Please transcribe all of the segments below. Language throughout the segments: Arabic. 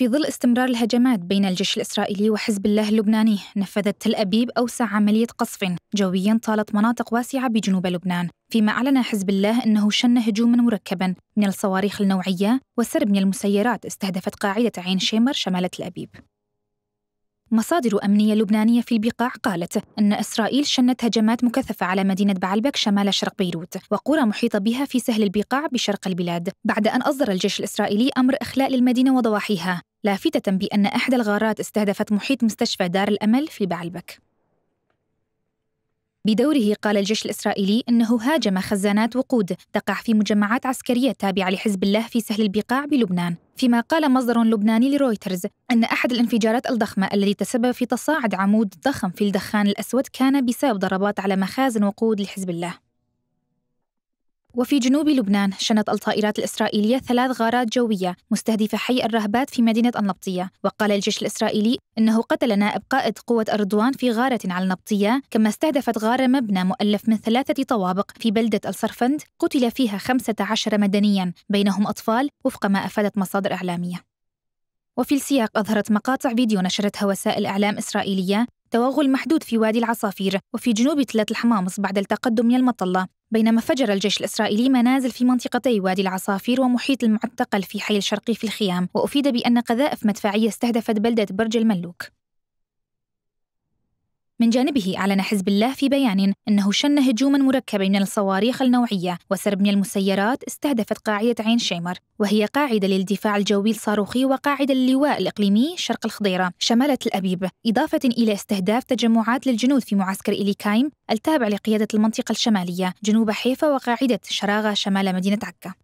في ظل استمرار الهجمات بين الجيش الإسرائيلي وحزب الله اللبناني نفذت تل أبيب أوسع عملية قصف جويا طالت مناطق واسعة بجنوب لبنان فيما أعلن حزب الله أنه شن هجوما مركبا من الصواريخ النوعية وسرب من المسيرات استهدفت قاعدة عين شيمر شمال تل أبيب مصادر أمنية لبنانية في البقاع قالت أن إسرائيل شنت هجمات مكثفة على مدينة بعلبك شمال شرق بيروت وقرى محيطة بها في سهل البقاع بشرق البلاد بعد أن أصدر الجيش الإسرائيلي أمر إخلاء للمدينة وضواحيها لافتة بأن إحدى الغارات استهدفت محيط مستشفى دار الأمل في بعلبك بدوره قال الجيش الإسرائيلي أنه هاجم خزانات وقود تقع في مجمعات عسكرية تابعة لحزب الله في سهل البقاع بلبنان فيما قال مصدر لبناني لرويترز أن أحد الانفجارات الضخمة التي تسبب في تصاعد عمود ضخم في الدخان الأسود كان بسبب ضربات على مخازن وقود لحزب الله وفي جنوب لبنان شنت الطائرات الإسرائيلية ثلاث غارات جوية مستهدفة حي الرهبات في مدينة النبطية وقال الجيش الإسرائيلي إنه قتل نائب قائد قوة أردوان في غارة على النبطية كما استهدفت غارة مبنى مؤلف من ثلاثة طوابق في بلدة الصرفند قتل فيها 15 مدنيا بينهم أطفال وفق ما أفادت مصادر إعلامية وفي السياق أظهرت مقاطع فيديو نشرتها وسائل إعلام إسرائيلية توغل محدود في وادي العصافير وفي جنوب تلة الحمامص بعد التقدم من المطلة بينما فجر الجيش الإسرائيلي منازل في منطقتي وادي العصافير ومحيط المعتقل في حي الشرقي في الخيام وأفيد بأن قذائف مدفعية استهدفت بلدة برج الملوك من جانبه أعلن حزب الله في بيان أنه شن هجوما مركبا من الصواريخ النوعية وسرب من المسيرات استهدفت قاعدة عين شيمر وهي قاعدة للدفاع الجوي الصاروخي وقاعدة للواء الإقليمي شرق الخضيرة شمال تل أبيب إضافة إلى استهداف تجمعات للجنود في معسكر إليكايم التابع لقيادة المنطقة الشمالية جنوب حيفا وقاعدة شراغة شمال مدينة عكا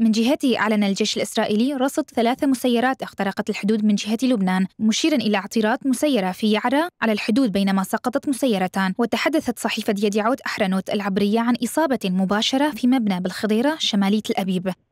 من جهته أعلن الجيش الإسرائيلي رصد ثلاث مسيرات اخترقت الحدود من جهة لبنان مشيرا إلى اعتراض مسيرة في يعرى على الحدود بينما سقطت مسيرتان وتحدثت صحيفة يديعوت أحرنوت العبرية عن إصابة مباشرة في مبنى بالخضيرة شمالية الأبيب